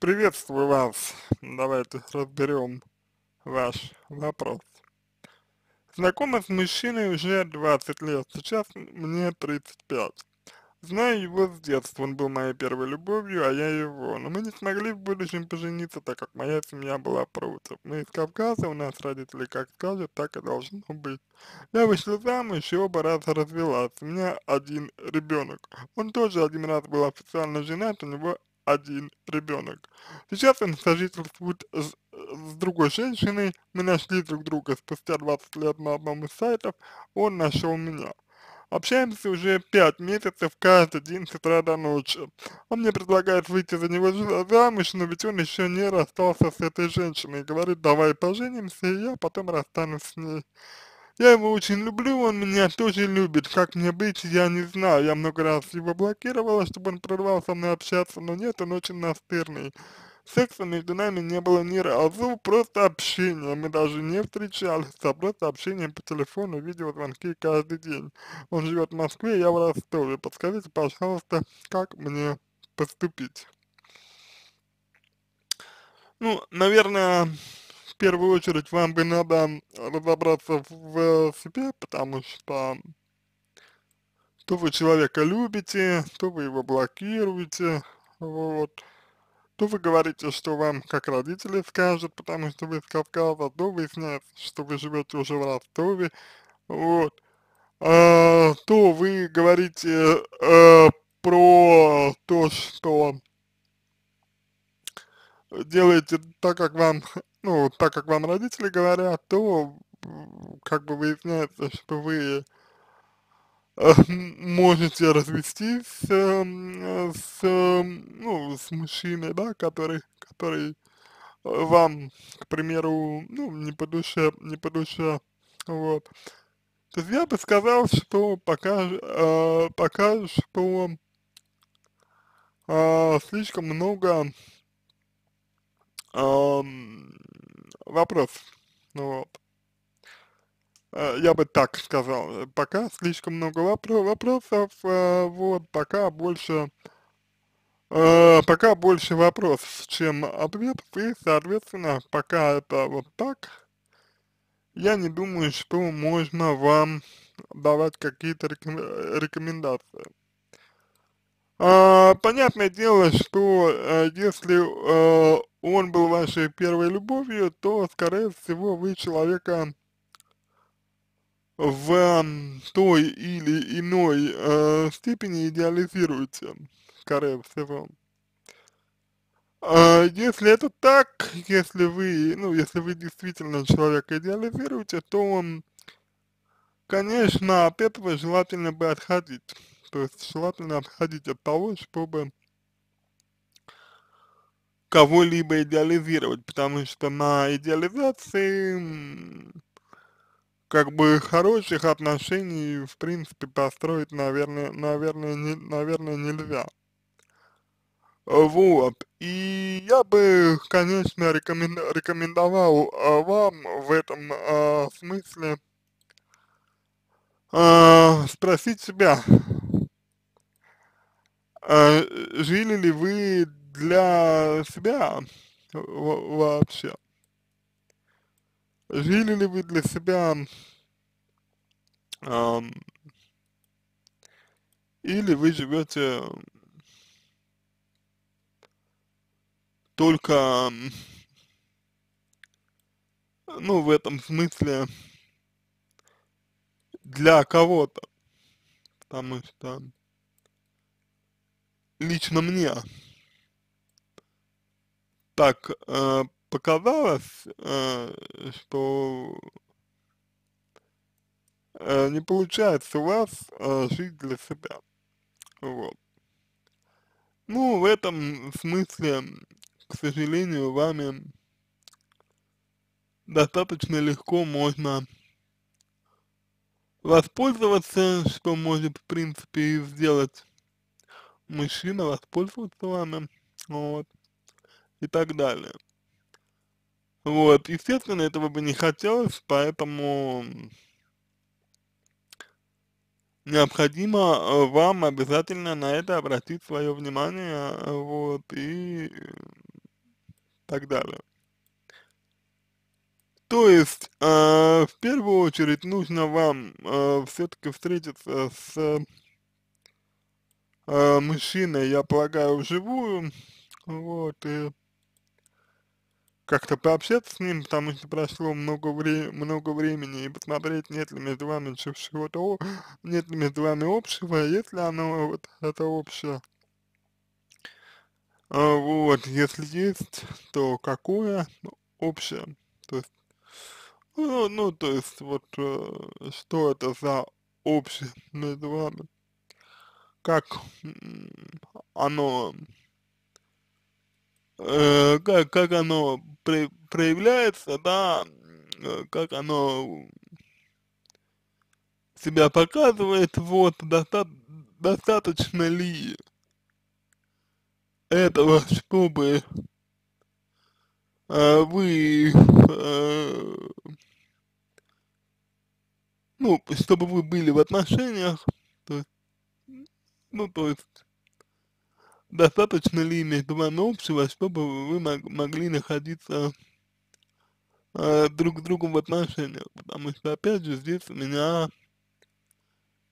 Приветствую вас. Давайте разберем ваш вопрос. Знакома с мужчиной уже 20 лет, сейчас мне 35. Знаю его с детства, он был моей первой любовью, а я его. Но мы не смогли в будущем пожениться, так как моя семья была против. Мы из Кавказа, у нас родители как скажут, так и должно быть. Я вышла замуж и оба раза развелась. У меня один ребенок. Он тоже один раз был официально женат, у него один ребенок. Сейчас он сожительствует с, с другой женщиной, мы нашли друг друга спустя 20 лет на одном из сайтов, он нашел меня. Общаемся уже пять месяцев каждый день с утра до ночи. Он мне предлагает выйти за него замуж, но ведь он еще не расстался с этой женщиной. Говорит, давай поженимся, и я потом расстанусь с ней. Я его очень люблю, он меня тоже любит. Как мне быть, я не знаю. Я много раз его блокировала, чтобы он прервал со мной общаться, но нет, он очень настырный. Секса между нами не было ни разу, просто общение. Мы даже не встречались, а просто общение по телефону, видеозвонки каждый день. Он живет в Москве, я в Ростове. Подскажите, пожалуйста, как мне поступить? Ну, наверное, первую очередь вам бы надо разобраться в, в э, себе, потому что то вы человека любите, то вы его блокируете, вот, то вы говорите, что вам как родители скажут, потому что вы из Кавказа, то выясняется, что вы живете уже в Ростове, вот, а, то вы говорите а, про то, что делаете так, как вам ну, так как вам родители говорят, то как бы выясняется, что вы э, можете развестись э, с, эм, ну, с мужчиной, да, который, который э, вам, к примеру, ну, не по душе, не по душе, вот. То есть я бы сказал, что пока, э, пока что э, слишком много эм, вопрос. Ну, вот. Э, я бы так сказал, пока слишком много вопро вопросов, э, вот, пока больше, э, пока больше вопросов, чем ответов, и, соответственно, пока это вот так, я не думаю, что можно вам давать какие-то рекомендации. А, понятное дело, что а, если а, он был вашей первой любовью, то, скорее всего, вы человека в а, той или иной а, степени идеализируете, скорее всего. А, если это так, если вы, ну, если вы действительно человека идеализируете, то, конечно, от этого желательно бы отходить. То есть желательно отходить от того, чтобы кого-либо идеализировать, потому что на идеализации как бы хороших отношений в принципе построить, наверное, наверное, не, наверное нельзя. Вот. И я бы, конечно, рекомен, рекомендовал а, вам в этом а, смысле а, спросить себя, а, жили ли вы для себя вообще? Жили ли вы для себя или вы живете только, ну, в этом смысле для кого-то, потому что лично мне так э, показалось, э, что э, не получается у вас э, жить для себя. Вот. Ну, в этом смысле, к сожалению, вами достаточно легко можно воспользоваться, что может, в принципе, и сделать мужчина воспользоваться вами, вот, и так далее. Вот, естественно, этого бы не хотелось, поэтому необходимо э, вам обязательно на это обратить свое внимание, вот, и так далее. То есть, э, в первую очередь, нужно вам э, все-таки встретиться с э, мужчиной, я полагаю, вживую, вот, и как-то пообщаться с ним, потому что прошло много, вре много времени, и посмотреть, нет ли между вами чего-то, нет ли между вами общего, а если оно вот это общее. А, вот, если есть, то какое общее, то есть, ну, ну то есть, вот, э, что это за общее между вами как оно, э, как, как оно при, проявляется, да, э, как оно себя показывает, вот, доста достаточно ли этого, чтобы э, вы, э, ну, чтобы вы были в отношениях, ну, то есть, достаточно ли между вами общего, чтобы вы могли находиться э, друг к другу в отношениях, потому что, опять же, здесь у меня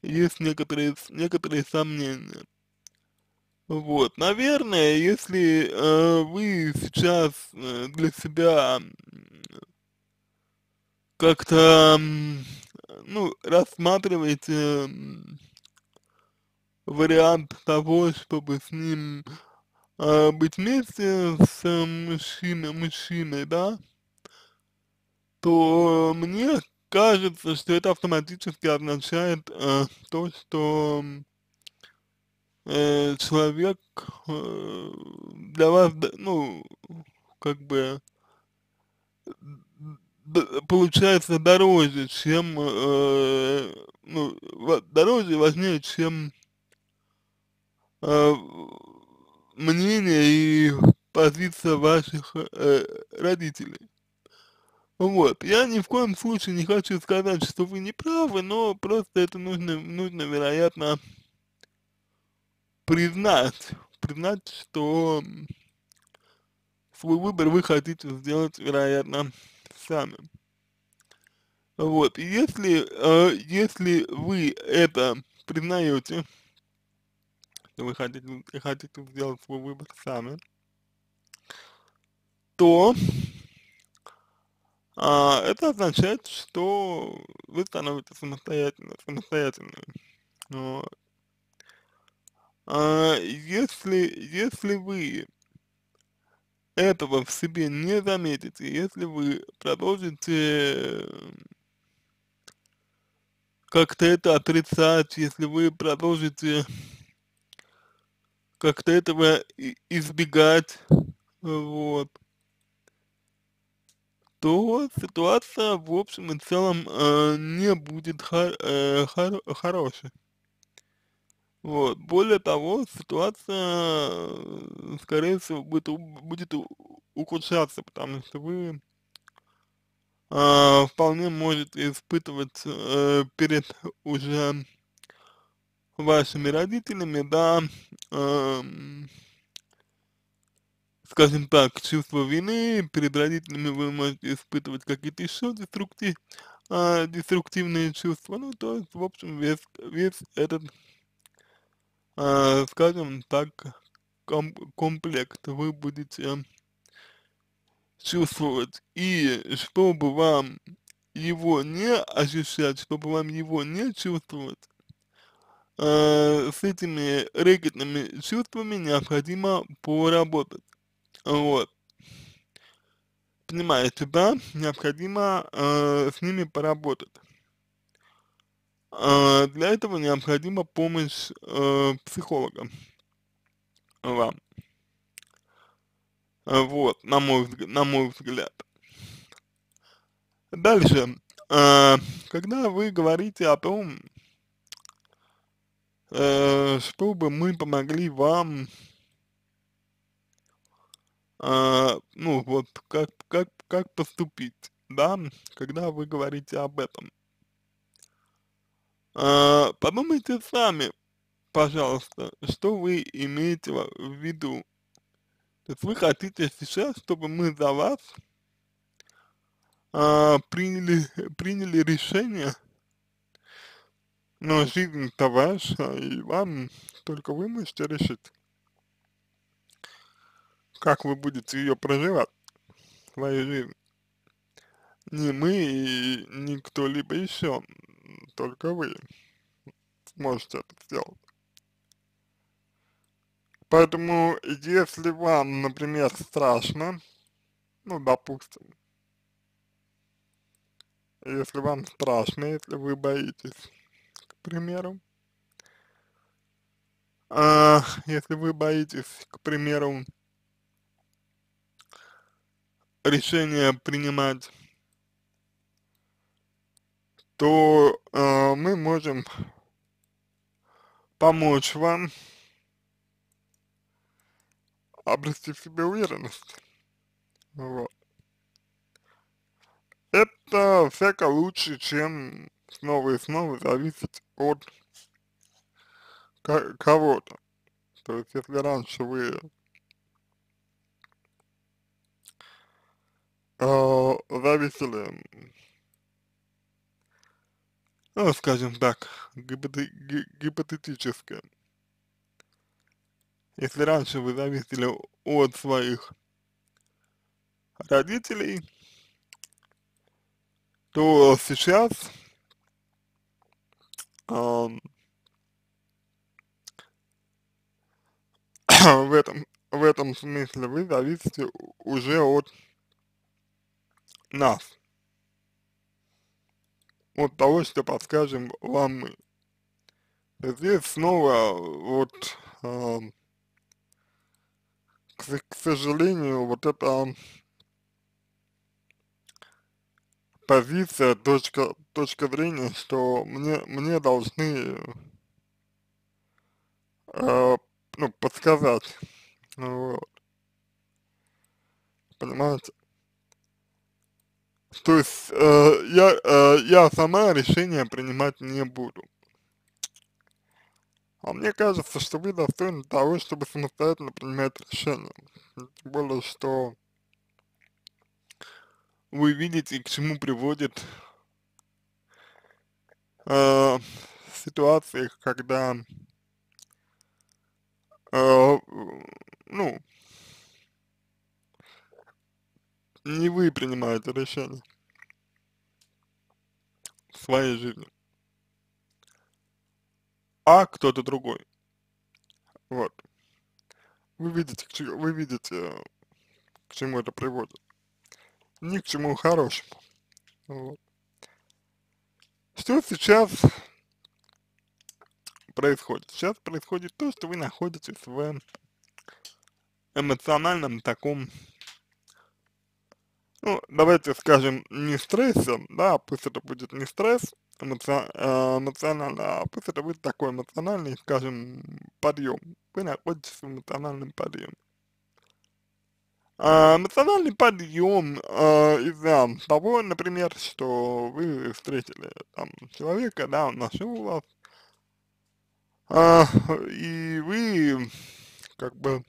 есть некоторые, некоторые сомнения. Вот, наверное, если э, вы сейчас э, для себя как-то, ну, рассматриваете вариант того, чтобы с ним э, быть вместе с э, мужчиной, мужчиной, да, то мне кажется, что это автоматически означает э, то, что э, человек э, для вас, ну, как бы получается дороже, чем э, ну, дороже и важнее, чем э, мнение и позиция ваших э, родителей. Вот, я ни в коем случае не хочу сказать, что вы не правы, но просто это нужно, нужно вероятно, признать, признать, что свой выбор вы хотите сделать, вероятно, сами. Вот, если, э, если вы это признаете, вы хотите, ну, хотите сделать ну, свой выбор сами, то а, это означает, что вы становитесь самостоятельно, самостоятельными. Вот. А, если, если вы этого в себе не заметите, если вы продолжите э, как-то это отрицать, если вы продолжите как-то этого избегать, вот, то ситуация в общем и целом э, не будет хор э, хор хорошей. Вот. Более того, ситуация, э, скорее всего, будет, будет ухудшаться, потому что вы э, вполне можете испытывать э, перед уже вашими родителями, да, э, скажем так, чувство вины перед родителями вы можете испытывать какие-то еще деструктив, э, а, деструктивные чувства, ну, то есть, в общем, весь, весь этот, э, скажем так, ком комплект вы будете чувствовать, и чтобы вам его не ощущать, чтобы вам его не чувствовать, Э, с этими рекетными чувствами необходимо поработать. Вот. Понимаете, да? Необходимо э, с ними поработать. Э, для этого необходима помощь э, психолога вам. Э, вот, на мой, на мой взгляд. Дальше. Э, когда вы говорите о том, Э, чтобы мы помогли вам, а, ну вот как как как поступить, да, когда вы говорите об этом. А, подумайте сами, пожалуйста, что вы имеете в виду. То есть вы хотите сейчас, чтобы мы за вас э, приняли приняли решение но ну, жизнь-то ваша, и вам только вы можете решить, как вы будете ее проживать, свою жизнь. Не мы и не кто-либо еще, только вы сможете это сделать. Поэтому, если вам, например, страшно, ну, допустим, если вам страшно, если вы боитесь, примеру. А если вы боитесь, к примеру, решение принимать, то э, мы можем помочь вам обрести в себе уверенность. Вот. Это всяко лучше, чем снова и снова зависеть от кого-то. То есть, если раньше вы э, зависели, ну, скажем так, гипотетически, если раньше вы зависели от своих родителей, то сейчас в этом, в этом смысле вы зависите уже от нас, от того, что подскажем вам мы. Здесь снова вот, э, к, к сожалению, вот это позиция, точка, точка зрения, что мне, мне должны э, ну, подсказать. Ну вот. Понимаете? То есть э, я, э, я сама решение принимать не буду. А мне кажется, что вы достойны того, чтобы самостоятельно принимать решение. Тем более, что вы видите, к чему приводит э, ситуации, когда, э, ну, не вы принимаете решение в своей жизни, а кто-то другой. Вот. Вы видите, вы видите, к чему это приводит ни к чему хорошему. Вот. Что сейчас происходит? Сейчас происходит то, что вы находитесь в эмоциональном таком, ну, давайте скажем, не стрессе, да, пусть это будет не стресс э, эмоционально, а пусть это будет такой эмоциональный, скажем, подъем. Вы находитесь в эмоциональном подъеме эмоциональный а, подъем а, из-за того, например, что вы встретили там человека, да, он нашел вас, а, и вы как бы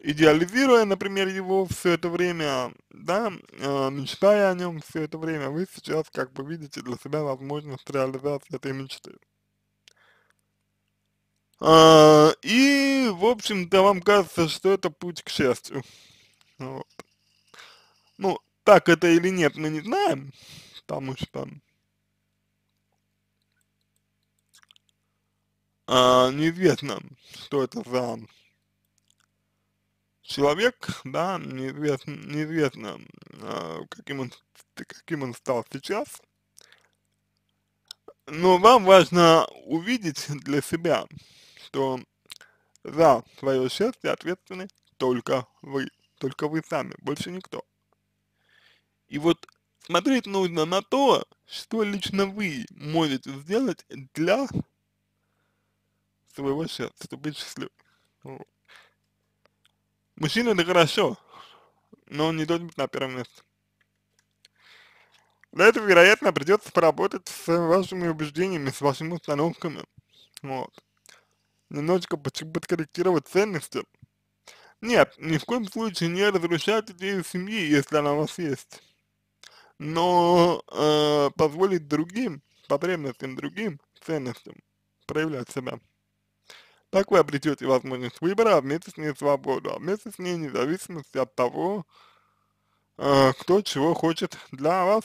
идеализируя, например, его все это время, да, э, мечтая о нем все это время, вы сейчас как бы видите для себя возможность реализации этой мечты. А, и, в общем-то, вам кажется, что это путь к счастью. Вот. Ну, так это или нет, мы не знаем, потому что а, неизвестно, что это за человек, да, неизвестно, неизвестно а, каким, он, каким он стал сейчас. Но вам важно увидеть для себя, что за свое счастье ответственны только вы, только вы сами, больше никто. И вот смотреть нужно на то, что лично вы можете сделать для своего счастья, чтобы быть счастливым. Мужчина это хорошо, но он не должен быть на первом месте. Для этого, вероятно, придется поработать с вашими убеждениями, с вашими установками. Вот немножечко подкорректировать ценности. Нет, ни в коем случае не разрушать идею семьи, если она у вас есть. Но э, позволить другим, потребностям другим, ценностям проявлять себя. Так вы обретете возможность выбора, а вместе с ней свободу, а вместе с ней независимость от того, э, кто чего хочет для вас.